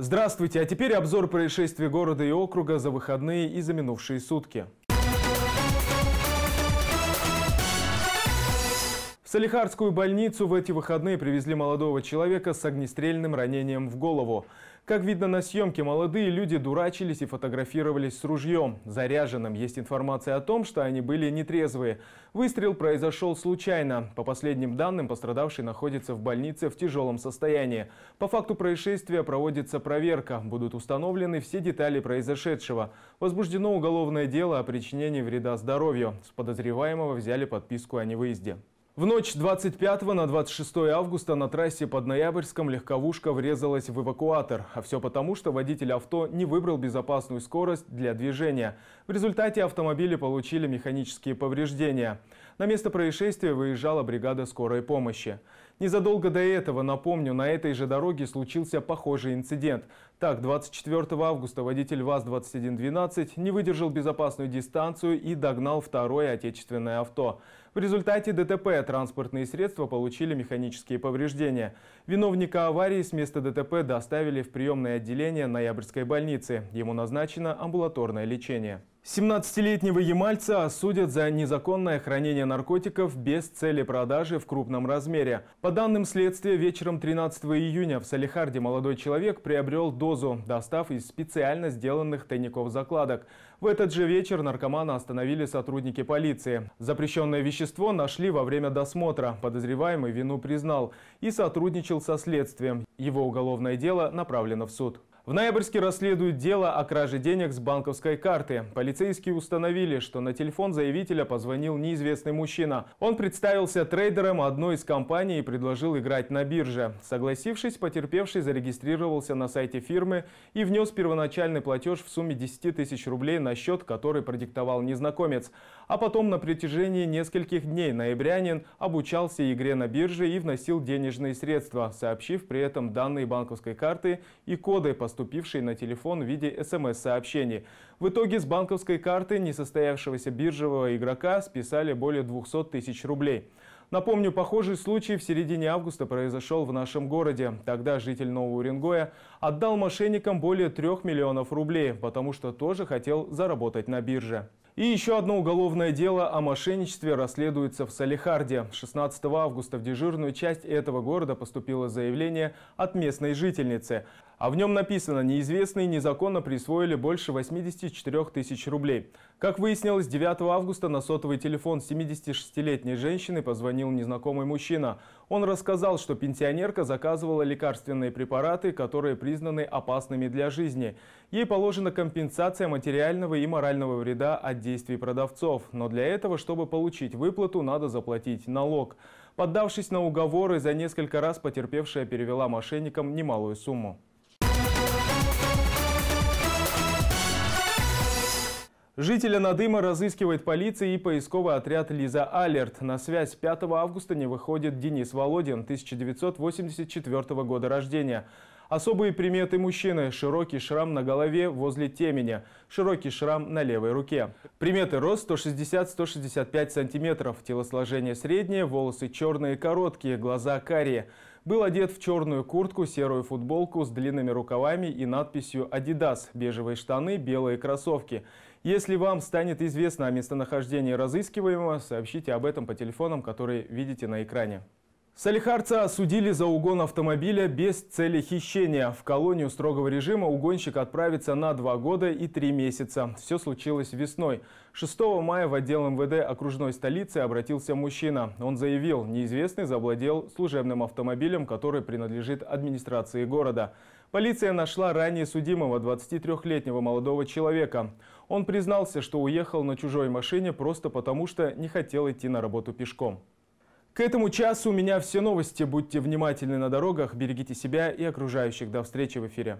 Здравствуйте, а теперь обзор происшествий города и округа за выходные и за минувшие сутки. В Салихардскую больницу в эти выходные привезли молодого человека с огнестрельным ранением в голову. Как видно на съемке, молодые люди дурачились и фотографировались с ружьем. Заряженным есть информация о том, что они были нетрезвые. Выстрел произошел случайно. По последним данным, пострадавший находится в больнице в тяжелом состоянии. По факту происшествия проводится проверка. Будут установлены все детали произошедшего. Возбуждено уголовное дело о причинении вреда здоровью. С подозреваемого взяли подписку о невыезде. В ночь 25 на 26 августа на трассе под Ноябрьском легковушка врезалась в эвакуатор. А все потому, что водитель авто не выбрал безопасную скорость для движения. В результате автомобили получили механические повреждения. На место происшествия выезжала бригада скорой помощи. Незадолго до этого, напомню, на этой же дороге случился похожий инцидент. Так, 24 августа водитель ВАЗ-2112 не выдержал безопасную дистанцию и догнал второе отечественное авто. В результате ДТП транспортные средства получили механические повреждения. Виновника аварии с места ДТП доставили в приемное отделение ноябрьской больницы. Ему назначено амбулаторное лечение. 17-летнего ямальца осудят за незаконное хранение наркотиков без цели продажи в крупном размере. По данным следствия, вечером 13 июня в Салихарде молодой человек приобрел дозу, достав из специально сделанных тайников закладок. В этот же вечер наркомана остановили сотрудники полиции. Запрещенное вещество нашли во время досмотра. Подозреваемый вину признал и сотрудничал со следствием. Его уголовное дело направлено в суд. В Ноябрьске расследуют дело о краже денег с банковской карты. Полицейские установили, что на телефон заявителя позвонил неизвестный мужчина. Он представился трейдером одной из компаний и предложил играть на бирже. Согласившись, потерпевший зарегистрировался на сайте фирмы и внес первоначальный платеж в сумме 10 тысяч рублей на счет, который продиктовал незнакомец. А потом на протяжении нескольких дней ноябрянин обучался игре на бирже и вносил денежные средства, сообщив при этом данные банковской карты и коды поступления поступившие на телефон в виде смс-сообщений. В итоге с банковской карты несостоявшегося биржевого игрока списали более 200 тысяч рублей. Напомню, похожий случай в середине августа произошел в нашем городе. Тогда житель Нового Уренгоя отдал мошенникам более 3 миллионов рублей, потому что тоже хотел заработать на бирже. И еще одно уголовное дело о мошенничестве расследуется в Салихарде. 16 августа в дежурную часть этого города поступило заявление от местной жительницы. А в нем написано, неизвестные незаконно присвоили больше 84 тысяч рублей. Как выяснилось, 9 августа на сотовый телефон 76-летней женщины позвонил незнакомый мужчина. Он рассказал, что пенсионерка заказывала лекарственные препараты, которые признаны опасными для жизни. Ей положена компенсация материального и морального вреда от действий продавцов, но для этого, чтобы получить выплату, надо заплатить налог. Поддавшись на уговоры, за несколько раз потерпевшая перевела мошенникам немалую сумму. Жителя Надыма разыскивает полиция и поисковый отряд «Лиза Алерт». На связь 5 августа не выходит Денис Володин, 1984 года рождения. Особые приметы мужчины – широкий шрам на голове возле темени, широкий шрам на левой руке. Приметы рост 160-165 см, телосложение среднее, волосы черные короткие, глаза карие. Был одет в черную куртку, серую футболку с длинными рукавами и надписью «Адидас», бежевые штаны, белые кроссовки. Если вам станет известно о местонахождении разыскиваемого, сообщите об этом по телефонам, которые видите на экране. Салихарца осудили за угон автомобиля без цели хищения. В колонию строгого режима угонщик отправится на два года и три месяца. Все случилось весной. 6 мая в отдел МВД окружной столицы обратился мужчина. Он заявил, неизвестный завладел служебным автомобилем, который принадлежит администрации города. Полиция нашла ранее судимого 23-летнего молодого человека. Он признался, что уехал на чужой машине просто потому, что не хотел идти на работу пешком. К этому часу у меня все новости. Будьте внимательны на дорогах, берегите себя и окружающих. До встречи в эфире.